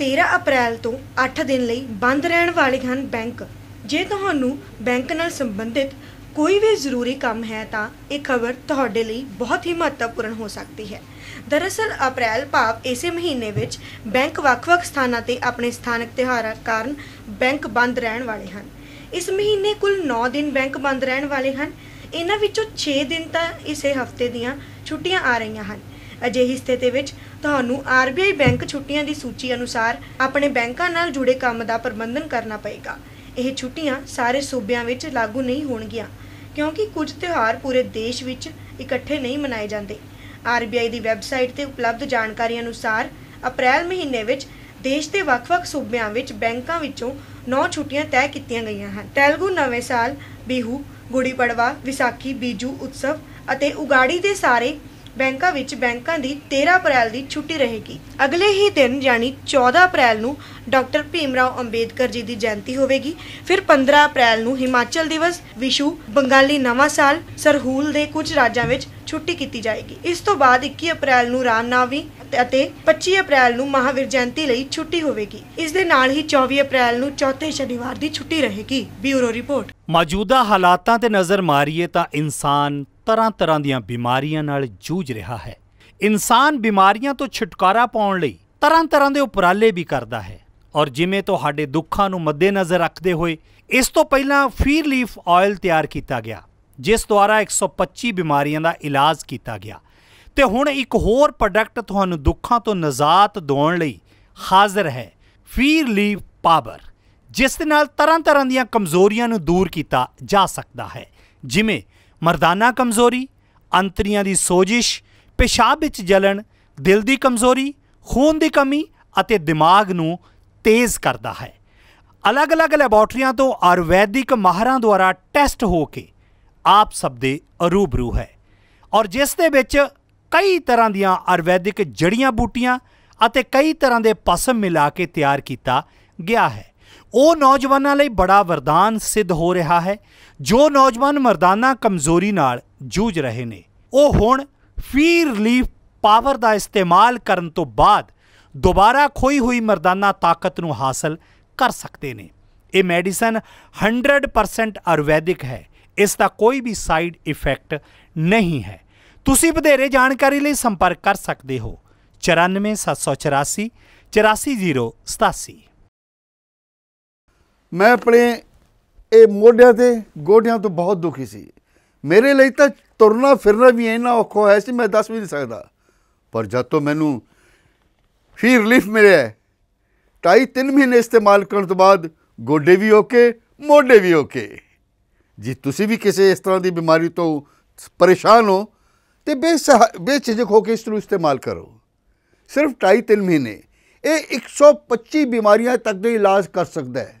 13 ਅਪ੍ਰੈਲ ਤੋਂ 8 ਦਿਨ ਲਈ ਬੰਦ ਰਹਿਣ ਵਾਲੇ ਹਨ ਬੈਂਕ ਜੇ ਤੁਹਾਨੂੰ ਬੈਂਕ ਨਾਲ ਸੰਬੰਧਿਤ ਕੋਈ ਵੀ ਜ਼ਰੂਰੀ ਕੰਮ ਹੈ ਤਾਂ ਇਹ ਖਬਰ ਤੁਹਾਡੇ ਲਈ ਬਹੁਤ ਹੀ ਮਹੱਤਵਪੂਰਨ ਹੋ ਸਕਦੀ ਹੈ ਦਰਅਸਲ ਅਪ੍ਰੈਲ ਭਾਵ ਇਸੇ ਮਹੀਨੇ ਵਿੱਚ ਬੈਂਕ ਵੱਖ-ਵੱਖ ਸਥਾਨਾਂ ਤੇ ਆਪਣੇ ਸਥਾਨਕ ਤਿਹਾਰਾਂ ਕਾਰਨ ਬੈਂਕ ਬੰਦ ਰਹਿਣ ਵਾਲੇ ਹਨ ਇਸ ਮਹੀਨੇ ਕੁੱਲ 9 ਦਿਨ ਬੈਂਕ ਬੰਦ ਰਹਿਣ ਵਾਲੇ ਹਨ ਇਹਨਾਂ ਵਿੱਚੋਂ 6 ਦਿਨ ਤਾਂ ਇਸੇ ਹਫਤੇ ਦੀਆਂ ਛੁੱਟੀਆਂ ਆ ਰਹੀਆਂ ਹਨ ਅਜਿਹੀ ਸਥਿਤੀ ਵਿੱਚ ਤੁਹਾਨੂੰ ਆਰਬੀਆਈ ਬੈਂਕ ਛੁੱਟੀਆਂ ਦੀ ਸੂਚੀ ਅਨੁਸਾਰ ਆਪਣੇ ਬੈਂਕਾਂ ਨਾਲ ਜੁੜੇ ਕੰਮ ਦਾ ਪ੍ਰਬੰਧਨ ਕਰਨਾ ਪਏਗਾ ਇਹ ਛੁੱਟੀਆਂ ਸਾਰੇ ਸੂਬਿਆਂ ਵਿੱਚ ਲਾਗੂ ਨਹੀਂ ਹੋਣਗੀਆਂ ਕਿਉਂਕਿ ਕੁਝ ਤਿਉਹਾਰ ਪੂਰੇ ਦੇਸ਼ ਵਿੱਚ ਇਕੱਠੇ ਨਹੀਂ ਮਨਾਏ ਜਾਂਦੇ ਆਰਬੀਆਈ ਦੀ ਵੈਬਸਾਈਟ ਤੇ ਉਪਲਬਧ ਜਾਣਕਾਰੀ ਅਨੁਸਾਰ ਅਪ੍ਰੈਲ ਮਹੀਨੇ ਵਿੱਚ ਦੇਸ਼ ਦੇ ਵੱਖ-ਵੱਖ ਸੂਬਿਆਂ ਵਿੱਚ ਬੈਂਕਾਂ ਵਿੱਚੋਂ 9 ਛੁੱਟੀਆਂ ਤੈਅ ਕੀਤੀਆਂ ਗਈਆਂ ਹਨ ਤੈਲਗੂ ਨਵੇਂ ਸਾਲ ਬਿਹੂ ਗੁੜੀ ਪੜਵਾ ਵਿਸਾਖੀ ਬੀਜੂ ਉਤਸਵ ਅਤੇ ਉਗਾੜੀ ਦੇ ਸਾਰੇ ਬੈਂਕਾਂ ਵਿੱਚ ਬੈਂਕਾਂ ਦੀ 13 ਅਪ੍ਰੈਲ ਦੀ ਛੁੱਟੀ ਰਹੇਗੀ ਅਗਲੇ ਹੀ ਦਿਨ ਯਾਨੀ 14 ਅਪ੍ਰੈਲ ਨੂੰ ਡਾਕਟਰ ਭੀਮਰਾਓ ਅੰਬੇਦਕਰ ਜੀ ਦੀ ਜਯੰਤੀ ਹੋਵੇਗੀ ਫਿਰ 15 ਅਪ੍ਰੈਲ ਨੂੰ ਹਿਮਾਚਲ ਦਿਵਸ ਵਿਸ਼ੂ ਬੰਗਾਲੀ ਨਵਾਂ ਸਾਲ ਸਰਹੂਲ ਦੇ ਕੁਝ ਰਾਜਾਂ ਵਿੱਚ ਛੁੱਟੀ ਕੀਤੀ ਜਾਏਗੀ ਇਸ ਤੋਂ ਬਾਅਦ 21 ਅਪ੍ਰੈਲ ਨੂੰ ਰਾਮਨਾਵੀ ਅਤੇ 25 ਅਪ੍ਰੈਲ ਨੂੰ ਮਹਾਵੀਰ ਜਯੰਤੀ ਲਈ ਛੁੱਟੀ ਹੋਵੇਗੀ ਇਸ ਦੇ ਨਾਲ ਹੀ 24 ਅਪ੍ਰੈਲ ਨੂੰ ਚੌਥੇ ਸ਼ਨੀਵਾਰ ਦੀ ਛੁੱਟੀ ਰਹੇਗੀ ਬਿਊਰੋ ਰਿਪੋਰਟ ਮੌਜੂਦਾ ਹਾਲਾਤਾਂ ਤੇ ਨਜ਼ਰ ਮਾਰੀਏ ਤਾਂ ਇਨਸਾਨ ਤਰ੍ਹਾਂ-ਤਰ੍ਹਾਂ ਦੀਆਂ ਬਿਮਾਰੀਆਂ ਨਾਲ ਜੂਝ ਰਿਹਾ ਹੈ ਇਨਸਾਨ ਬਿਮਾਰੀਆਂ ਤੋਂ ਛੁਟਕਾਰਾ ਪਾਉਣ ਲਈ ਤਰ੍ਹਾਂ-ਤਰ੍ਹਾਂ ਦੇ ਉਪਰਾਲੇ ਵੀ ਕਰਦਾ ਹੈ ਔਰ ਜਿਵੇਂ ਤੁਹਾਡੇ ਦੁੱਖਾਂ ਨੂੰ ਮੱਦੇਨਜ਼ਰ ਰੱਖਦੇ ਹੋਏ ਇਸ ਤੋਂ ਪਹਿਲਾਂ ਫੀਰ ਲੀਫ ਆਇਲ ਤਿਆਰ ਕੀਤਾ ਗਿਆ ਜਿਸ ਦੁਆਰਾ 125 ਬਿਮਾਰੀਆਂ ਦਾ ਇਲਾਜ ਕੀਤਾ ਗਿਆ ਤੇ ਹੁਣ ਇੱਕ ਹੋਰ ਪ੍ਰੋਡਕਟ ਤੁਹਾਨੂੰ ਦੁੱਖਾਂ ਤੋਂ ਨਜ਼ਾਤ ਦਿਵਾਉਣ ਲਈ ਹਾਜ਼ਰ ਹੈ ਫੀਰ ਲੀਫ ਪਾਵਰ ਜਿਸ ਦੇ ਨਾਲ ਤਰ੍ਹਾਂ-ਤਰ੍ਹਾਂ ਦੀਆਂ ਕਮਜ਼ੋਰੀਆਂ ਨੂੰ ਦੂਰ ਕੀਤਾ ਜਾ ਸਕਦਾ ਹੈ ਜਿਵੇਂ ਮਰਦਾਨਾ ਕਮਜ਼ੋਰੀ ਅੰਤਰੀਆਂ ਦੀ ਸੋਜਿਸ਼ ਪਿਸ਼ਾਬ ਵਿੱਚ ਜਲਣ ਦਿਲ ਦੀ ਕਮਜ਼ੋਰੀ ਖੂਨ ਦੀ ਕਮੀ ਅਤੇ ਦਿਮਾਗ ਨੂੰ ਤੇਜ਼ ਕਰਦਾ ਹੈ ਅਲੱਗ-ਅਲੱਗ ਲੈਬੋਰਟਰੀਆਂ ਤੋਂ ਆਯੁਰਵੈਦਿਕ ਮਾਹਰਾਂ ਦੁਆਰਾ ਟੈਸਟ ਹੋ ਕੇ ਆਪ ਸਭ ਦੇ ਅਰੂਬਰੂ ਹੈ ਔਰ ਜਿਸ ਦੇ ਵਿੱਚ ਕਈ ਤਰ੍ਹਾਂ ਦੀਆਂ ਆਯੁਰਵੈਦਿਕ ਜੜੀਆਂ ਬੂਟੀਆਂ ਅਤੇ ਕਈ ਤਰ੍ਹਾਂ ਦੇ ਪਸਮ ਮਿਲਾ ਕੇ ਤਿਆਰ ਕੀਤਾ ਗਿਆ ਹੈ ਉਹ ਨੌਜਵਾਨਾਂ ਲਈ ਬੜਾ ਵਰਦਾਨ ਸਿੱਧ ਹੋ ਰਿਹਾ ਹੈ ਜੋ ਨੌਜਵਾਨ ਮਰਦਾਨਾ ਕਮਜ਼ੋਰੀ ਨਾਲ ਜੂਝ ਰਹੇ ਨੇ ਉਹ ਹੁਣ ਫੀ ਰਿਲੀਫ ਪਾਵਰ ਦਾ ਇਸਤੇਮਾਲ ਕਰਨ ਤੋਂ ਬਾਅਦ ਦੁਬਾਰਾ ਖੋਈ ਹੋਈ ਮਰਦਾਨਾ ਤਾਕਤ ਨੂੰ ਹਾਸਲ ਕਰ ਸਕਦੇ ਨੇ ਇਹ ਮੈਡੀਸਨ 100% ਆਯੁਰਵੈਦਿਕ ਹੈ ਇਸ ਦਾ ਕੋਈ ਵੀ ਸਾਈਡ ਇਫੈਕਟ ਨਹੀਂ ਹੈ ਤੁਸੀਂ ਵਧੇਰੇ ਜਾਣਕਾਰੀ ਲਈ ਸੰਪਰਕ ਕਰ ਸਕਦੇ ਹੋ 8484 ਮੈਂ ਆਪਣੇ ਇਹ ਮੋਢਿਆਂ ਤੇ ਗੋਡਿਆਂ ਤੋਂ ਬਹੁਤ ਦੁਖੀ ਸੀ ਮੇਰੇ ਲਈ ਤਾਂ ਤੁਰਨਾ ਫਿਰਨਾ ਵੀ ਇੰਨਾ ਔਖਾ ਹੋਇਆ ਸੀ ਮੈਂ ਦੱਸ ਵੀ ਨਹੀਂ ਸਕਦਾ ਪਰ ਜਦ ਤੋਂ ਮੈਨੂੰ ਫਿਰ ਰਿਲੀਫ ਮਿਲਿਆ 2 3 ਮਹੀਨੇ ਇਸਤੇਮਾਲ ਕਰਨ ਤੋਂ ਬਾਅਦ ਗੋਡੇ ਵੀ ਓਕੇ ਮੋਢੇ ਵੀ ਓਕੇ ਜੀ ਤੁਸੀਂ ਵੀ ਕਿਸੇ ਇਸ ਤਰ੍ਹਾਂ ਦੀ ਬਿਮਾਰੀ ਤੋਂ ਪਰੇਸ਼ਾਨ ਹੋ ਤੇ ਬੇਝਿਜਕ ਹੋ ਕੇ ਇਸ ਨੂੰ ਇਸਤੇਮਾਲ ਕਰੋ ਸਿਰਫ 2 3 ਮਹੀਨੇ ਇਹ 125 ਬਿਮਾਰੀਆਂ ਤੱਕ ਦੇ ਇਲਾਜ ਕਰ ਸਕਦਾ ਹੈ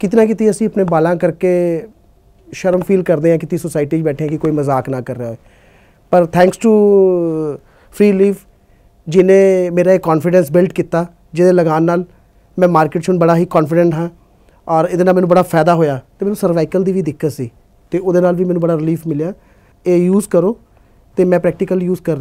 ਕਿਤਨਾ ਕਿਤੇ ਅਸੀਂ ਆਪਣੇ ਬਾਲਾਂ ਕਰਕੇ ਸ਼ਰਮ ਫੀਲ ਕਰਦੇ ਆ ਕਿਤੀ ਸੋਸਾਇਟੀ 'ਚ ਬੈਠੇ ਆ ਕਿ ਕੋਈ ਮਜ਼ਾਕ ਨਾ ਕਰ ਰਿਹਾ ਹੋਵੇ ਪਰ ਥੈਂਕਸ ਟੂ ਫ੍ਰੀ ਲੀਵ ਜਿਨੇ ਮੇਰਾ ਇਹ ਕੌਨਫੀਡੈਂਸ ਬਿਲਡ ਕੀਤਾ ਜਿਹਦੇ ਲਗਾਨ ਨਾਲ ਮੈਂ ਮਾਰਕੀਟ 'ਚ ਬੜਾ ਹੀ ਕੌਨਫੀਡੈਂਟ ਹਾਂ ਔਰ ਇਹਦੇ ਨਾਲ ਮੈਨੂੰ ਬੜਾ ਫਾਇਦਾ ਹੋਇਆ ਤੇ ਮੈਨੂੰ ਸਰਵਾਈਕਲ ਦੀ ਵੀ ਦਿੱਕਤ ਸੀ ਤੇ ਉਹਦੇ ਨਾਲ ਵੀ ਮੈਨੂੰ ਬੜਾ ਰਿਲੀਫ ਮਿਲਿਆ ਇਹ ਯੂਜ਼ ਕਰੋ ਤੇ ਮੈਂ ਪ੍ਰੈਕਟੀਕਲ ਯੂਜ਼ ਕਰ